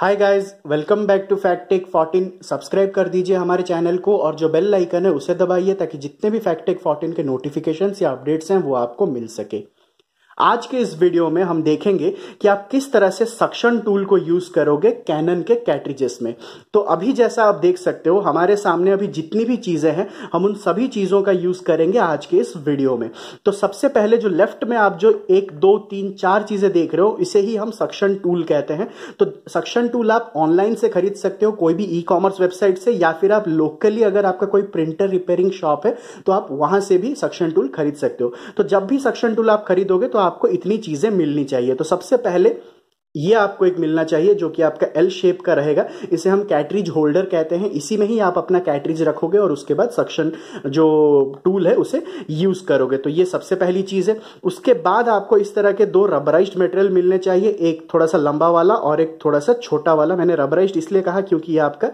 hi guys welcome back to Fact Tech 14 subscribe कर दीजिए हमारे चैनल को और जो बेल लाइकन है उसे दबाइए ताकि जितने भी फैक्ट टेक 14 के नोटिफिकेशन या अपडेट्स हैं वो आपको मिल सके आज के इस वीडियो में हम देखेंगे कि आप किस तरह से सक्शन टूल को यूज करोगे कैनन के कैट्रिजेस में तो अभी जैसा आप देख सकते हो हमारे सामने अभी जितनी भी चीजें हैं हम उन सभी चीजों का यूज करेंगे आज के इस वीडियो में तो सबसे पहले जो लेफ्ट में आप जो एक दो तीन चार चीजें देख रहे हो इसे ही हम सक्शन टूल कहते हैं तो सक्शन टूल आप ऑनलाइन से खरीद सकते हो कोई भी ई कॉमर्स वेबसाइट से या फिर आप लोकली अगर आपका कोई प्रिंटर रिपेयरिंग शॉप है तो आप वहां से भी सक्शन टूल खरीद सकते हो तो जब भी सक्शन टूल आप खरीदोगे तो आप आपको इतनी चीजें मिलनी चाहिए तो सबसे पहले ये आपको एक मिलना चाहिए जो कि आपका एल शेप का रहेगा इसे हम कैटरीज होल्डर कहते हैं इसी में ही आप अपना कैटरीज रखोगे और उसके बाद सक्शन जो टूल है उसे यूज करोगे तो ये सबसे पहली चीज है उसके बाद आपको इस तरह के दो रबराइज मटेरियल मिलने चाहिए एक थोड़ा सा लंबा वाला और एक थोड़ा सा छोटा वाला मैंने रबराइज इसलिए कहा क्योंकि ये आपका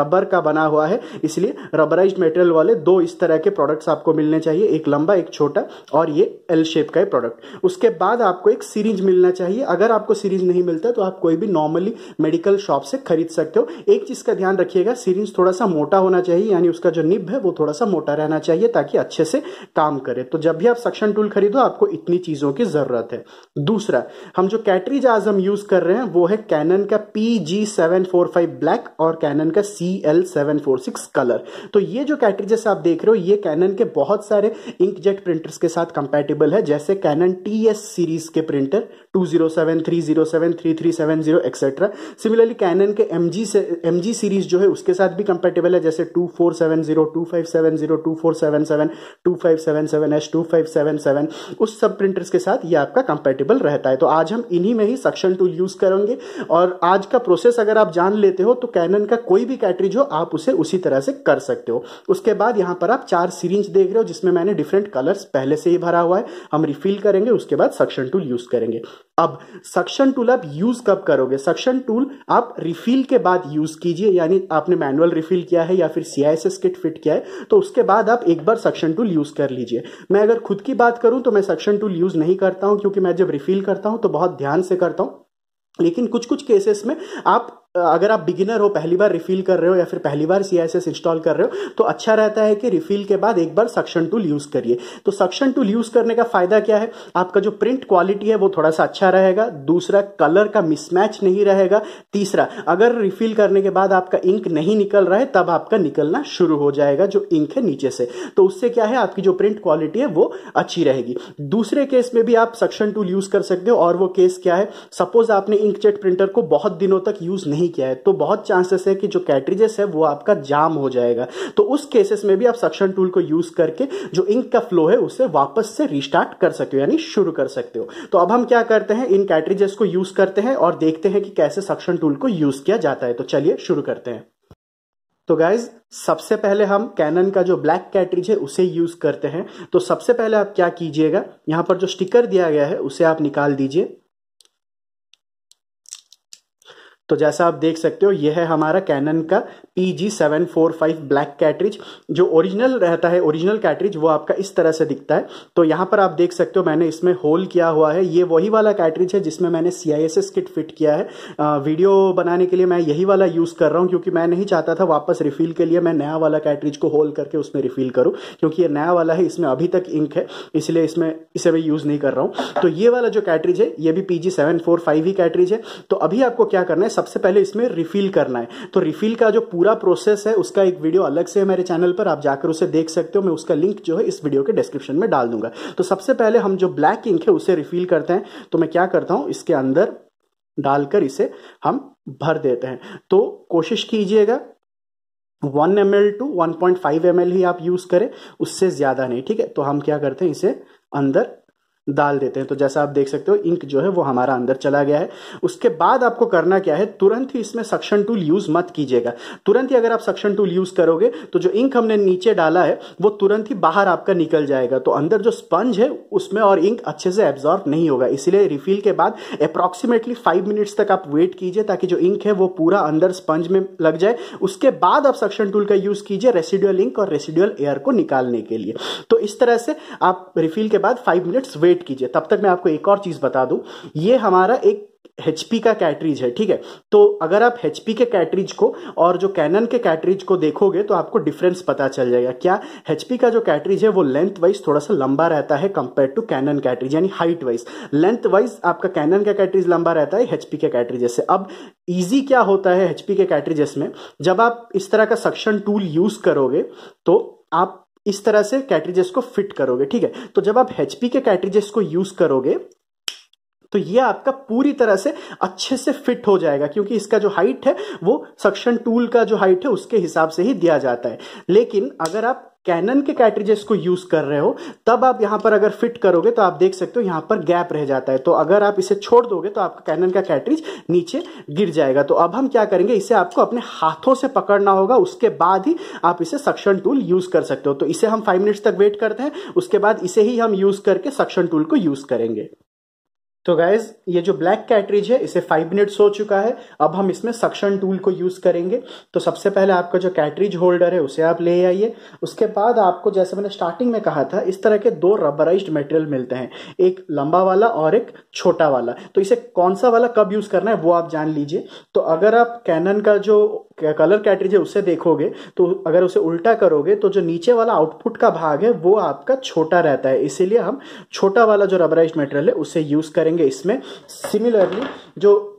रबर का बना हुआ है इसलिए रबराइज मेटेरियल वाले दो इस तरह के प्रोडक्ट्स आपको मिलने चाहिए एक लंबा एक छोटा और ये एल शेप का प्रोडक्ट उसके बाद आपको एक सीरीज मिलना चाहिए अगर आपको सीरीज नहीं मिलता है तो आप कोई भी नॉर्मली मेडिकल शॉप से खरीद सकते हो एक चीज का ध्यान रखिएगा सीरिंज थोड़ा सा मोटा होना चाहिए यानी उसका जो निब है वो थोड़ा सा मोटा रहना चाहिए ताकि अच्छे से काम करे तो जब भी आप सक्शन टूल खरीदो आपको इतनी चीजों की जरूरत है दूसरा हम जो कैटरीज आज हम यूज कर रहे हैं वो है कैनन का P G seven four five black और कैनन का C L seven four six colour तो ये जो कैटरीजेस आप देख रहे हो ये कैनन के बहुत सारे इंकजेट प्रिंटर्स के साथ कंपेटेबल है जैसे कैनन टी एस सीरीज के printer two zero seven three zero seven three three seven zero etcetera similarly Canon के M G M G series जो है उसके साथ भी कंपेटेबल है जैसे two four seven zero two five seven zero two four seven seven two five seven seven S two five seven seven उस सब प्रिंटर्स के साथ ये आपका कंपेटेबल रहता है तो आज हम इन्हीं में ही सक्शन टूल यूज करेंगे और आज का प्रोसेस अगर आप जान लेते हो तो कैनन का कोई भी कैटरीज हो आप उसे उसी तरह से कर सकते हो उसके बाद यहाँ पर आप चार सीरीज देख रहे हो जिसमें मैंने डिफरेंट कलर्स पहले से ही भरा हुआ है हम रिफिल करेंगे उसके बाद सक्शन टूल यूज करेंगे अब सक्शन टूल आप यूज कब करोगे सक्शन टूल आप रिफिल के बाद यूज कीजिए यानी आपने मैनुअल रिफिल किया है या फिर सीआईएसएस किट फिट किया है तो उसके बाद आप एक बार सक्शन टूल यूज कर लीजिए मैं अगर खुद की बात करूं तो मैं सक्शन टूल यूज नहीं करता हूं क्योंकि मैं जब रिफिल करता हूं तो बहुत ध्यान से करता हूं लेकिन कुछ कुछ केसेस में आप अगर आप बिगिनर हो पहली बार रिफिल कर रहे हो या फिर पहली बार सी इंस्टॉल कर रहे हो तो अच्छा रहता है कि रिफिल के बाद एक बार सक्शन टूल यूज करिए तो सक्शन टूल यूज करने का फायदा क्या है आपका जो प्रिंट क्वालिटी है वो थोड़ा सा अच्छा रहेगा दूसरा कलर का मिसमैच नहीं रहेगा तीसरा अगर रिफिल करने के बाद आपका इंक नहीं निकल रहा है तब आपका निकलना शुरू हो जाएगा जो इंक है नीचे से तो उससे क्या है आपकी जो प्रिंट क्वालिटी है वो अच्छी रहेगी दूसरे केस में भी आप सक्शन टूल यूज कर सकते हो और वो केस क्या है सपोज आपने इंक प्रिंटर को बहुत दिनों तक यूज नहीं नहीं किया है तो बहुत चांसेस है कि जो कैटरीजेस है वो आपका जाम हो जाएगा तो उस केसेस में भी आप सक्शन टूल को यूज करके जो इंक का फ्लो है उसे वापस से रिस्टार्ट कर सकते हो यानी शुरू कर सकते हो तो अब हम क्या करते हैं इन कैटरीजेस को यूज करते हैं और देखते हैं कि कैसे सक्शन टूल को यूज किया जाता है तो चलिए शुरू करते हैं तो गाइज सबसे पहले हम कैनन का जो ब्लैक कैटरीज है उसे यूज करते हैं तो सबसे पहले आप क्या कीजिएगा यहां पर जो स्टिकर दिया गया है उसे आप निकाल दीजिए तो जैसा आप देख सकते हो यह है हमारा कैनन का E G seven four five black cartridge जो ओरिजिनल रहता है ओरिजिनल कैटरिज वो आपका इस तरह से दिखता है तो यहाँ पर आप देख सकते हो मैंने इसमें होल किया हुआ है ये वही वाला कैटरिज है जिसमें मैंने C I S S kit fit किया है आ, वीडियो बनाने के लिए मैं यही वाला यूज़ कर रहा हूँ क्योंकि मैं नहीं चाहता था वापस रिफिल के लिए मैं नया वाला कैटरिज को होल करके उसमें रिफिल करूँ क्योंकि ये नया वाला है इसमें अभी तक इंक है इसलिए इसमें इसे मैं यूज़ नहीं कर रहा हूँ तो ये वाला जो कैटरिज है ये भी P G seven four five ही कैटरिज है तो अभी आपको क्या करना है सबसे पहले इसमें रिफिल करना है तो रिफिल का जो पूरा पूरा प्रोसेस है उसका एक वीडियो अलग से है मेरे चैनल पर आप जाकर उसे देख सकते हो मैं उसका लिंक जो है इस वीडियो के डिस्क्रिप्शन में डाल दूंगा तो सबसे पहले हम जो ब्लैक इंक है उसे रिफिल करते हैं तो मैं क्या करता हूँ इसके अंदर डालकर इसे हम भर देते हैं तो कोशिश कीजिएगा one M L two one point five M L ही आप यूज करें उससे ज्यादा नहीं ठीक है तो हम क्या करते हैं इसे अंदर डाल देते हैं तो जैसा आप देख सकते हो इंक जो है वो हमारा अंदर चला गया है उसके बाद आपको करना क्या है तुरंत ही इसमें सक्शन टूल यूज मत कीजिएगा तुरंत ही अगर आप सक्शन टूल यूज करोगे तो जो इंक हमने नीचे डाला है वो तुरंत ही बाहर आपका निकल जाएगा तो अंदर जो स्पंज है उसमें और इंक अच्छे से एब्जॉर्ब नहीं होगा इसीलिए रिफिल के बाद अप्रॉक्सीमेटली फाइव मिनट्स तक आप वेट कीजिए ताकि जो इंक है वो पूरा अंदर स्पंज में लग जाए उसके बाद आप सक्शन टूल का यूज कीजिए रेसिडुअल इंक और रेसिडुअल एयर को निकालने के लिए तो इस तरह से आप रिफिल के बाद फाइव मिनट्स वेट वेट कीजिए तब तक मैं आपको एक और चीज़ बता दूं ये हमारा एक एचपी का कैटरीज है ठीक है तो अगर आप एचपी के कैटरीज को और जो कैनन के कैटरीज को देखोगे तो आपको डिफरेंस पता चल जाएगा क्या एचपी का जो कैटरीज है वो लेंथ वाइज थोड़ा सा लंबा रहता है कंपेयर टू कैनन कैटरीज यानी हाइट वाइज लेंथ वाइज आपका कैनन का कैटरीज लंबा रहता है एचपी के कैटरीज से अब ईजी क्या होता है एचपी के कैटरीज में जब आप इस तरह का सक्शन टूल यूज करोगे तो आप इस तरह से कैट्रिजेस को फिट करोगे ठीक है तो जब आप एचपी के कैट्रिजेस को यूज करोगे तो ये आपका पूरी तरह से अच्छे से फिट हो जाएगा क्योंकि इसका जो हाइट है वो सक्शन टूल का जो हाइट है उसके हिसाब से ही दिया जाता है लेकिन अगर आप कैनन के कैटरेजेस को यूज कर रहे हो तब आप यहां पर अगर फिट करोगे तो आप देख सकते हो यहां पर गैप रह जाता है तो अगर आप इसे छोड़ दोगे तो आपका कैनन का कैटरेज नीचे गिर जाएगा तो अब हम क्या करेंगे इसे आपको अपने हाथों से पकड़ना होगा उसके बाद ही आप इसे सक्शन टूल यूज कर सकते हो तो इसे हम फाइव मिनट्स तक वेट करते हैं उसके बाद इसे ही हम यूज करके सक्शन टूल को यूज करेंगे तो गाइज ये जो ब्लैक कैटरीज है इसे फाइव मिनट्स हो चुका है अब हम इसमें सक्शन टूल को यूज करेंगे तो सबसे पहले आपका जो कैटरीज होल्डर है उसे आप ले आइए उसके बाद आपको जैसे मैंने स्टार्टिंग में कहा था इस तरह के दो रबराइज्ड मटेरियल मिलते हैं एक लंबा वाला और एक छोटा वाला तो इसे कौन सा वाला कब यूज करना है वो आप जान लीजिए तो अगर आप कैनन का जो कलर कैटरीज है उसे देखोगे तो अगर उसे उल्टा करोगे तो जो नीचे वाला आउटपुट का भाग है वो आपका छोटा रहता है इसीलिए हम छोटा वाला जो रबराइज मेटेरियल है उसे यूज करेंगे देखेंगे इसमें सिमिलरली जो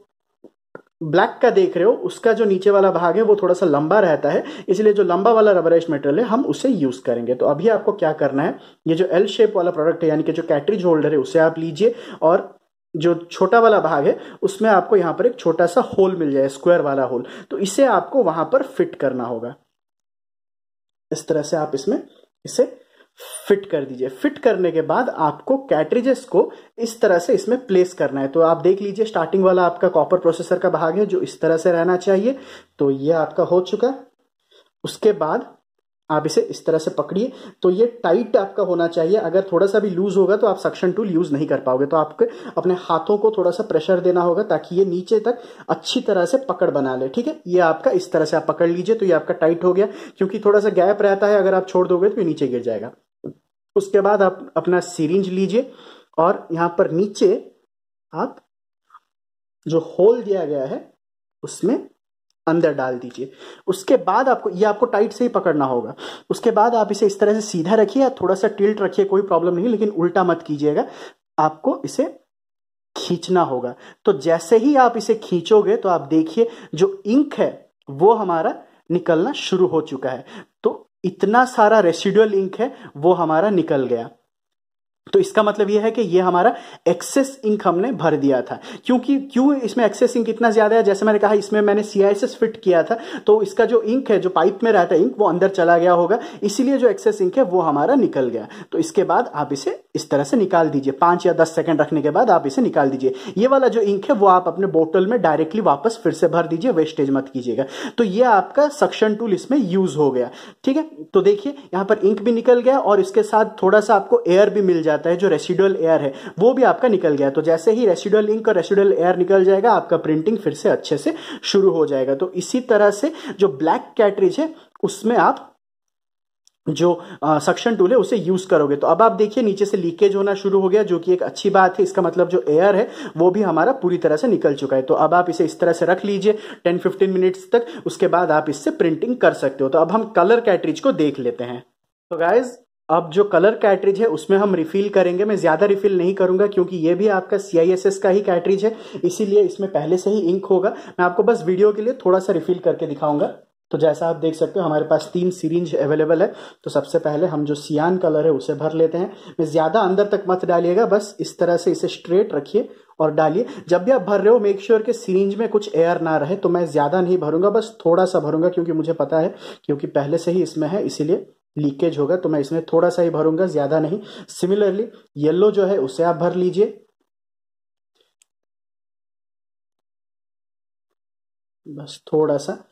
ब्लैक का देख रहे हो उसका जो नीचे वाला भाग है वो थोड़ा सा लंबा रहता है इसलिए जो लंबा वाला रबराइज मेटेरियल है हम उसे यूज करेंगे तो अभी आपको क्या करना है ये जो एल शेप वाला प्रोडक्ट है यानी कि जो कैटरीज होल्डर है उसे आप लीजिए और जो छोटा वाला भाग है उसमें आपको यहाँ पर एक छोटा सा होल मिल जाए स्क्वायर वाला होल तो इसे आपको वहां पर फिट करना होगा इस तरह से आप इसमें इसे फिट कर दीजिए फिट करने के बाद आपको कैटरेजेस को इस तरह से इसमें प्लेस करना है तो आप देख लीजिए स्टार्टिंग वाला आपका कॉपर प्रोसेसर का भाग है जो इस तरह से रहना चाहिए तो ये आपका हो चुका उसके बाद आप इसे इस तरह से पकड़िए तो ये टाइट आपका होना चाहिए अगर थोड़ा सा भी लूज होगा तो आप सक्शन टूल यूज नहीं कर पाओगे तो आपके अपने हाथों को थोड़ा सा प्रेशर देना होगा ताकि ये नीचे तक अच्छी तरह से पकड़ बना ले ठीक है ये आपका इस तरह से आप पकड़ लीजिए तो ये आपका टाइट हो गया क्योंकि थोड़ा सा गैप रहता है अगर आप छोड़ दोगे तो ये नीचे गिर जाएगा उसके बाद आप अपना सीरिंज लीजिए और यहाँ पर नीचे आप जो होल दिया गया है उसमें अंदर डाल दीजिए उसके बाद आपको ये आपको टाइट से ही पकड़ना होगा उसके बाद आप इसे इस तरह से सीधा रखिए या थोड़ा सा टिल्ट रखिए कोई प्रॉब्लम नहीं लेकिन उल्टा मत कीजिएगा आपको इसे खींचना होगा तो जैसे ही आप इसे खींचोगे तो आप देखिए जो इंक है वो हमारा निकलना शुरू हो चुका है तो इतना सारा रेसिडुअल इंक है वो हमारा निकल गया तो इसका मतलब यह है कि यह हमारा एक्सेस इंक हमने भर दिया था क्योंकि क्यों इसमें एक्सेस इंक इतना ज्यादा है जैसे मैंने कहा इसमें मैंने सीआईएसएस फिट किया था तो इसका जो इंक है जो पाइप में रहता है इंक वो अंदर चला गया होगा इसीलिए जो एक्सेस इंक है वो हमारा निकल गया तो इसके बाद आप इसे इस तरह से निकाल दीजिए पांच या दस सेकंड रखने के बाद आप इसे निकाल दीजिए ये वाला जो इंक है वो आप अपने बोतल में डायरेक्टली वापस फिर से भर दीजिए वेस्टेज मत कीजिएगा तो ये आपका सक्शन टूल इसमें यूज हो गया ठीक है तो देखिए यहां पर इंक भी निकल गया और इसके साथ थोड़ा सा आपको एयर भी मिल जाता है जो रेसिडुअल एयर है वो भी आपका निकल गया तो जैसे ही रेसिडुअल इंक और रेसिडुअल एयर निकल जाएगा आपका प्रिंटिंग फिर से अच्छे से शुरू हो जाएगा तो इसी तरह से जो ब्लैक कैटरेज है उसमें आप जो सक्शन टूल है उसे यूज करोगे तो अब आप देखिए नीचे से लीकेज होना शुरू हो गया जो कि एक अच्छी बात है इसका मतलब जो एयर है वो भी हमारा पूरी तरह से निकल चुका है तो अब आप इसे इस तरह से रख लीजिए 10-15 मिनट्स तक उसके बाद आप इससे प्रिंटिंग कर सकते हो तो अब हम कलर कैटरीज को देख लेते हैं तो गाइज अब जो कलर कैटरीज है उसमें हम रिफिल करेंगे मैं ज़्यादा रिफिल नहीं करूंगा क्योंकि ये भी आपका सी का ही कैटरीज है इसीलिए इसमें पहले से ही इंक होगा मैं आपको बस वीडियो के लिए थोड़ा सा रिफिल करके दिखाऊंगा तो जैसा आप देख सकते हो हमारे पास तीन सीरीज अवेलेबल है तो सबसे पहले हम जो सियान कलर है उसे भर लेते हैं मैं ज़्यादा अंदर तक मत डालिएगा बस इस तरह से इसे स्ट्रेट रखिए और डालिए जब भी आप भर रहे हो मेक श्योर sure कि में कुछ एयर ना रहे तो मैं ज़्यादा नहीं भरूंगा बस थोड़ा सा भरूंगा क्योंकि मुझे पता है क्योंकि पहले से ही इसमें है इसीलिए लीकेज होगा तो मैं इसमें थोड़ा सा ही भरूंगा ज़्यादा नहीं सिमिलरली येल्लो जो है उसे आप भर लीजिए बस थोड़ा सा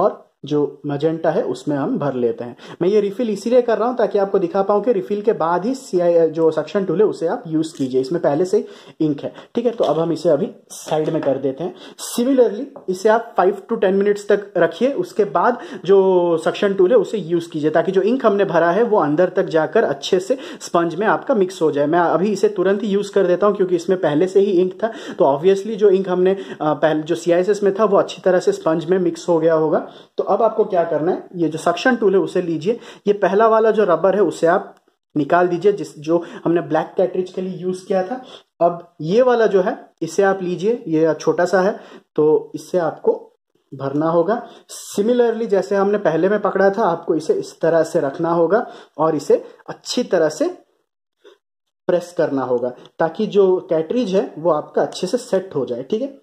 और जो मजेंटा है उसमें हम भर लेते हैं मैं ये रिफिल इसीलिए कर रहा हूँ ताकि आपको दिखा पाऊँ कि रिफिल के बाद ही जो सक्शन टूल है उसे आप यूज़ कीजिए इसमें पहले से इंक है ठीक है तो अब हम इसे अभी साइड में कर देते हैं सिमिलरली इसे आप फाइव टू टेन मिनट्स तक रखिए उसके बाद जो सक्शन टूल है उसे यूज़ कीजिए ताकि जो इंक हमने भरा है वो अंदर तक जाकर अच्छे से स्पंज में आपका मिक्स हो जाए मैं अभी इसे तुरंत ही यूज़ कर देता हूँ क्योंकि इसमें पहले से ही इंक था तो ऑब्वियसली जो इंक हमने पहले जो सी में था वो अच्छी तरह से स्पंज में मिक्स हो गया होगा तो अब अब आपको क्या करना है ये जो सक्शन टूल है उसे लीजिए ये पहला वाला जो रबर है उसे आप निकाल दीजिए जिस जो हमने ब्लैक कैटरेज के लिए यूज किया था अब ये वाला जो है इसे आप लीजिए ये छोटा सा है तो इससे आपको भरना होगा सिमिलरली जैसे हमने पहले में पकड़ा था आपको इसे इस तरह से रखना होगा और इसे अच्छी तरह से प्रेस करना होगा ताकि जो कैटरीज है वो आपका अच्छे से सेट हो जाए ठीक है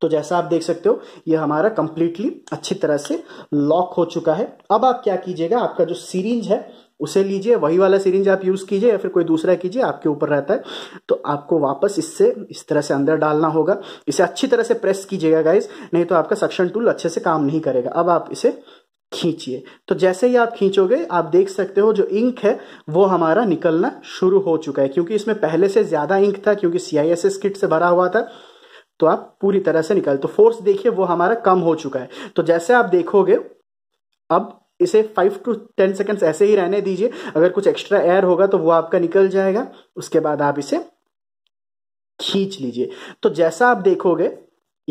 तो जैसा आप देख सकते हो ये हमारा कंप्लीटली अच्छी तरह से लॉक हो चुका है अब आप क्या कीजिएगा आपका जो सीरिंज है उसे लीजिए वही वाला सीरिंज आप यूज कीजिए या फिर कोई दूसरा कीजिए आपके ऊपर रहता है तो आपको वापस इससे इस तरह से अंदर डालना होगा इसे अच्छी तरह से प्रेस कीजिएगा गाइज नहीं तो आपका सक्शन टूल अच्छे से काम नहीं करेगा अब आप इसे खींचिए तो जैसे ही आप खींचोगे आप देख सकते हो जो इंक है वो हमारा निकलना शुरू हो चुका है क्योंकि इसमें पहले से ज्यादा इंक था क्योंकि सी किट से भरा हुआ था तो आप पूरी तरह से निकाल तो फोर्स देखिए वो हमारा कम हो चुका है तो जैसे आप देखोगे अब इसे फाइव टू टेन सेकेंड्स ऐसे ही रहने दीजिए अगर कुछ एक्स्ट्रा एयर होगा तो वो आपका निकल जाएगा उसके बाद आप इसे खींच लीजिए तो जैसा आप देखोगे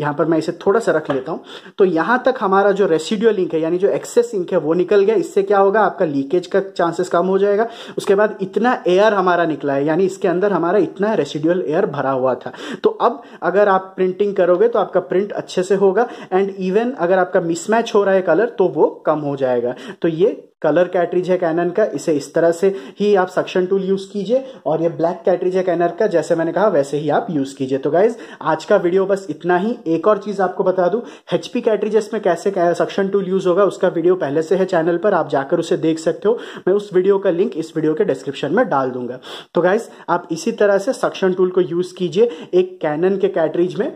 यहाँ पर मैं इसे थोड़ा सा रख लेता हूँ तो यहाँ तक हमारा जो रेसिड्यूअल इंक है यानी जो एक्सेस इंक है वो निकल गया इससे क्या होगा आपका लीकेज का चांसेस कम हो जाएगा उसके बाद इतना एयर हमारा निकला है यानी इसके अंदर हमारा इतना रेसिड्यूअल एयर भरा हुआ था तो अब अगर आप प्रिंटिंग करोगे तो आपका प्रिंट अच्छे से होगा एंड इवन अगर आपका मिसमैच हो रहा है कलर तो वो कम हो जाएगा तो ये कलर कैटरीज है कैनन का इसे इस तरह से ही आप सक्शन टूल यूज कीजिए और ये ब्लैक कैटरीज है कैनर का जैसे मैंने कहा वैसे ही आप यूज कीजिए तो गाइज आज का वीडियो बस इतना ही एक और चीज आपको बता दू एचपी कैटरीजेस में कैसे सक्शन टूल यूज होगा उसका वीडियो पहले से है चैनल पर आप जाकर उसे देख सकते हो मैं उस वीडियो का लिंक इस वीडियो के डिस्क्रिप्शन में डाल दूंगा तो गाइज आप इसी तरह से सक्शन टूल को यूज कीजिए एक कैनन के कैटरीज में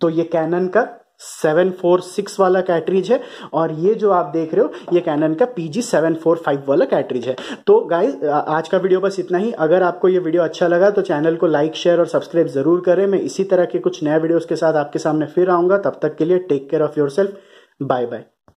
तो ये कैनन का सेवन फोर सिक्स वाला कैटरीज है और ये जो आप देख रहे हो ये कैनन का P G seven four five वाला कैटरीज है तो गाइज आज का वीडियो बस इतना ही अगर आपको ये वीडियो अच्छा लगा तो चैनल को लाइक शेयर और सब्सक्राइब जरूर करें मैं इसी तरह के कुछ नए वीडियोस के साथ आपके सामने फिर आऊंगा तब तक के लिए take care of yourself bye bye